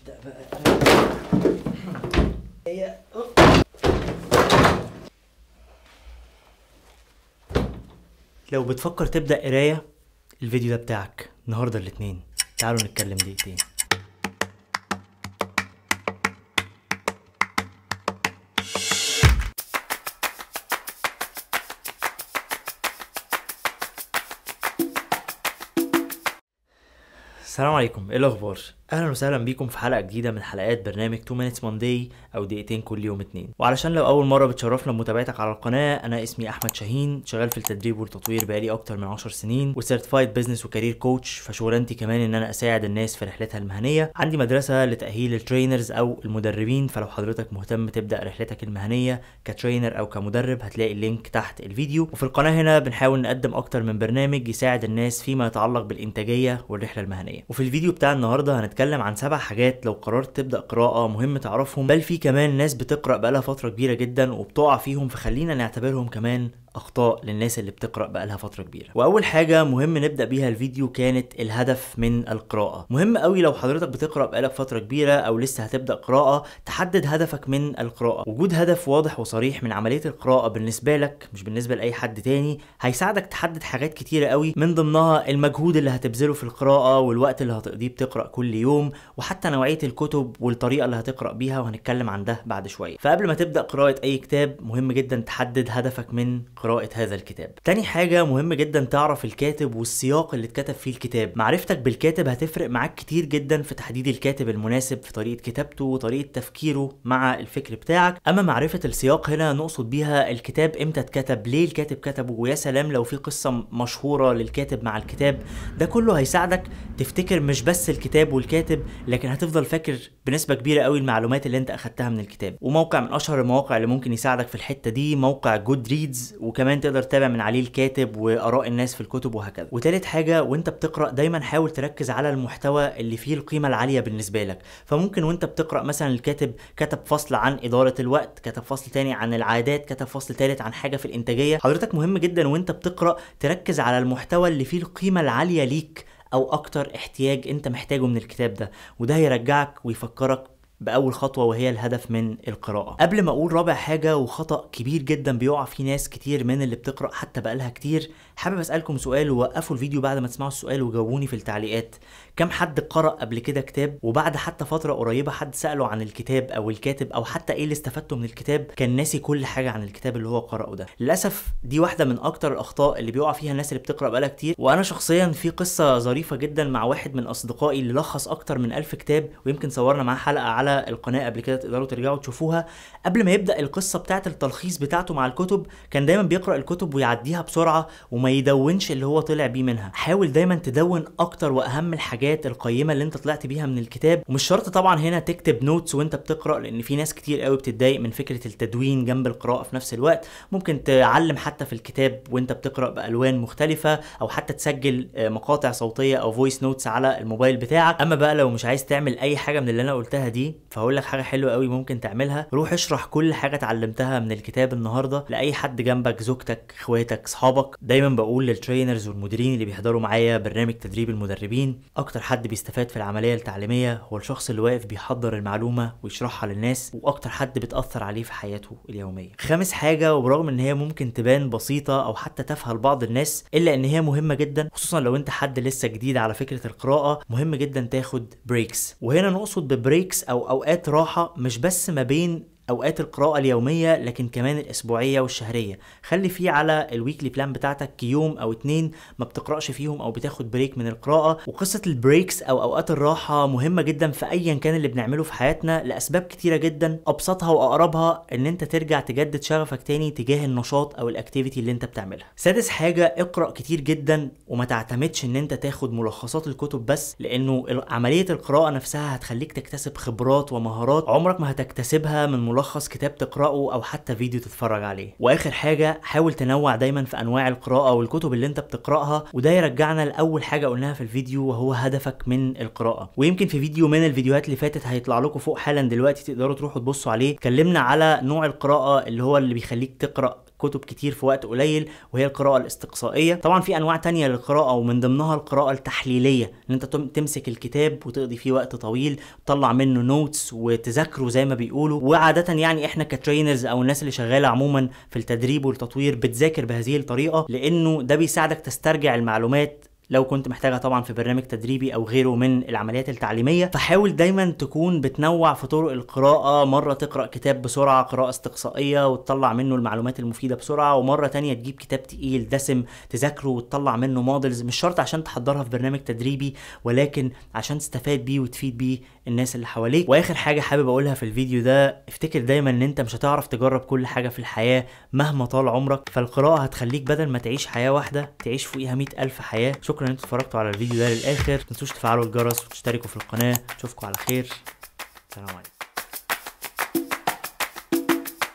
نبدأ بقى هي لو بتفكر تبدأ قراية الفيديو ده بتاعك النهاردة الاثنين تعالوا نتكلم دقيقتين السلام عليكم ايه الاخبار اهلا وسهلا بيكم في حلقه جديده من حلقات برنامج 2 minutes Monday او دقيقتين كل يوم اتنين وعلشان لو اول مره بتشرفنا بمتابعتك على القناه انا اسمي احمد شاهين شغال في التدريب والتطوير بقالي اكتر من 10 سنين وسيرتيفايد بزنس وكارير كوتش فشغلانتي كمان ان انا اساعد الناس في رحلتها المهنيه عندي مدرسه لتاهيل الترينرز او المدربين فلو حضرتك مهتم تبدا رحلتك المهنيه كترينر او كمدرب هتلاقي اللينك تحت الفيديو وفي القناه هنا بنحاول نقدم اكتر من برنامج يساعد الناس فيما يتعلق بالانتاجيه والرحله المهنيه وفي الفيديو بتاع النهارده هنتكلم بنتكلم عن سبع حاجات لو قررت تبدا قراءه مهم تعرفهم بل في كمان ناس بتقرا بقالها فتره كبيره جدا وبتقع فيهم فخلينا نعتبرهم كمان اخطاء للناس اللي بتقرا بقالها فتره كبيره واول حاجه مهم نبدا بيها الفيديو كانت الهدف من القراءه مهم قوي لو حضرتك بتقرا بقالك فتره كبيره او لسه هتبدا قراءه تحدد هدفك من القراءه وجود هدف واضح وصريح من عمليه القراءه بالنسبه لك مش بالنسبه لاي حد تاني هيساعدك تحدد حاجات كتيره قوي من ضمنها المجهود اللي هتبذله في القراءه والوقت اللي هتقضيه بتقرا كل يوم وحتى نوعيه الكتب والطريقه اللي هتقرا بيها وهنتكلم عن ده بعد شويه فقبل ما تبدا قراءه اي كتاب مهم جدا تحدد هدفك من قراءة هذا الكتاب تاني حاجة مهم جدا تعرف الكاتب والسياق اللي اتكتب فيه الكتاب معرفتك بالكاتب هتفرق معاك كتير جدا في تحديد الكاتب المناسب في طريقة كتابته وطريقة تفكيره مع الفكر بتاعك اما معرفة السياق هنا نقصد بيها الكتاب امتى اتكتب ليه الكاتب كتبه ويا سلام لو في قصة مشهورة للكاتب مع الكتاب ده كله هيساعدك تفتكر مش بس الكتاب والكاتب لكن هتفضل فاكر بنسبة كبيرة قوي المعلومات اللي انت اخدتها من الكتاب وموقع من اشهر المواقع اللي ممكن يساعدك في الحتة دي موقع جود ريدز وكمان تقدر تتابع من عليه الكاتب واراء الناس في الكتب وهكذا وتالت حاجه وانت بتقرا دايما حاول تركز على المحتوى اللي فيه القيمه العاليه بالنسبه لك فممكن وانت بتقرا مثلا الكاتب كتب فصل عن اداره الوقت كتب فصل تاني عن العادات كتب فصل تالت عن حاجه في الانتاجيه حضرتك مهم جدا وانت بتقرا تركز على المحتوى اللي فيه القيمه العاليه ليك او اكتر احتياج انت محتاجه من الكتاب ده وده هيرجعك ويفكرك باول خطوه وهي الهدف من القراءه قبل ما اقول رابع حاجه وخطا كبير جدا بيقع فيه ناس كتير من اللي بتقرا حتى بقالها كتير حابب اسالكم سؤال ووقفوا الفيديو بعد ما تسمعوا السؤال وجاوبوني في التعليقات كم حد قرا قبل كده كتاب وبعد حتى فتره قريبه حد ساله عن الكتاب او الكاتب او حتى ايه اللي استفدته من الكتاب كان ناسي كل حاجه عن الكتاب اللي هو قراه ده للاسف دي واحده من اكتر الاخطاء اللي بيقع فيها الناس اللي بتقرا بقالها كتير وانا شخصيا في قصه ظريفه جدا مع واحد من اصدقائي اللي لخص اكتر من ألف كتاب ويمكن صورنا معاه حلقه على القناه قبل كده تقدروا ترجعوا تشوفوها قبل ما يبدا القصه بتاعه التلخيص بتاعته مع الكتب كان دايما بيقرا الكتب ويعديها بسرعه وما يدونش اللي هو طلع بيه منها حاول دايما تدون اكتر واهم الحاجات القيمه اللي انت طلعت بيها من الكتاب ومش شرط طبعا هنا تكتب نوتس وانت بتقرا لان في ناس كتير قوي بتتضايق من فكره التدوين جنب القراءه في نفس الوقت ممكن تعلم حتى في الكتاب وانت بتقرا بالوان مختلفه او حتى تسجل آه، مقاطع صوتيه او فويس نوتس على الموبايل بتاعك اما بقى لو مش عايز تعمل اي حاجه من اللي انا قلتها دي فهقول لك حاجه حلوه قوي ممكن تعملها روح اشرح كل حاجه اتعلمتها من الكتاب النهارده لاي حد جنبك زوجتك اخواتك اصحابك دايما بقول للترينرز والمديرين اللي بيحضروا معايا برنامج تدريب المدربين اكتر حد بيستفاد في العمليه التعليميه هو الشخص اللي واقف بيحضر المعلومه ويشرحها للناس واكتر حد بتاثر عليه في حياته اليوميه خامس حاجه وبرغم ان هي ممكن تبان بسيطه او حتى تافهه لبعض الناس الا ان هي مهمه جدا خصوصا لو انت حد لسه جديد على فكره القراءه مهم جدا تاخد بريكس وهنا نقصد ببريكس او اوقات راحه مش بس ما بين اوقات القراءه اليوميه لكن كمان الاسبوعيه والشهريه خلي فيه على الويكلي بلان بتاعتك يوم او اتنين ما بتقراش فيهم او بتاخد بريك من القراءه وقصه البريكس او اوقات الراحه مهمه جدا في ايا كان اللي بنعمله في حياتنا لاسباب كتيره جدا ابسطها واقربها ان انت ترجع تجدد شغفك تاني تجاه النشاط او الاكتيفيتي اللي انت بتعملها سادس حاجه اقرا كتير جدا وما تعتمدش ان انت تاخد ملخصات الكتب بس لانه عمليه القراءه نفسها هتخليك تكتسب خبرات ومهارات عمرك ما هتكتسبها من ملخص ملخص كتاب تقراه او حتى فيديو تتفرج عليه واخر حاجه حاول تنوع دايما في انواع القراءه والكتب اللي انت بتقراها وده يرجعنا لاول حاجه قلناها في الفيديو وهو هدفك من القراءه ويمكن في فيديو من الفيديوهات اللي فاتت هيطلع لكم فوق حالا دلوقتي تقدروا تروحوا تبصوا عليه اتكلمنا على نوع القراءه اللي هو اللي بيخليك تقرا كتب كتير في وقت قليل وهي القراءه الاستقصائيه طبعا في انواع تانية للقراءه ومن ضمنها القراءه التحليليه ان انت تمسك الكتاب وتقضي فيه وقت طويل تطلع منه نوتس وتذاكره زي ما بيقولوا وعاده يعني احنا كترينرز او الناس اللي شغاله عموما في التدريب والتطوير بتذاكر بهذه الطريقه لانه ده بيساعدك تسترجع المعلومات لو كنت محتاجها طبعا في برنامج تدريبي او غيره من العمليات التعليميه فحاول دايما تكون بتنوع في طرق القراءه مره تقرا كتاب بسرعه قراءه استقصائيه وتطلع منه المعلومات المفيده بسرعه ومره تانية تجيب كتاب تقيل دسم تذاكره وتطلع منه مودلز مش شرط عشان تحضرها في برنامج تدريبي ولكن عشان تستفاد بيه وتفيد بيه الناس اللي حواليك واخر حاجه حابب اقولها في الفيديو ده افتكر دايما ان انت مش هتعرف تجرب كل حاجه في الحياه مهما طال عمرك فالقراءه هتخليك بدل ما تعيش حياه واحده تعيش فوقيها 100000 حياه شكرا شكرا ان انتوا اتفرجتوا على الفيديو ده للاخر متنسوش تفعلوا الجرس وتشتركوا في القناه اشوفكم على خير سلام عليكم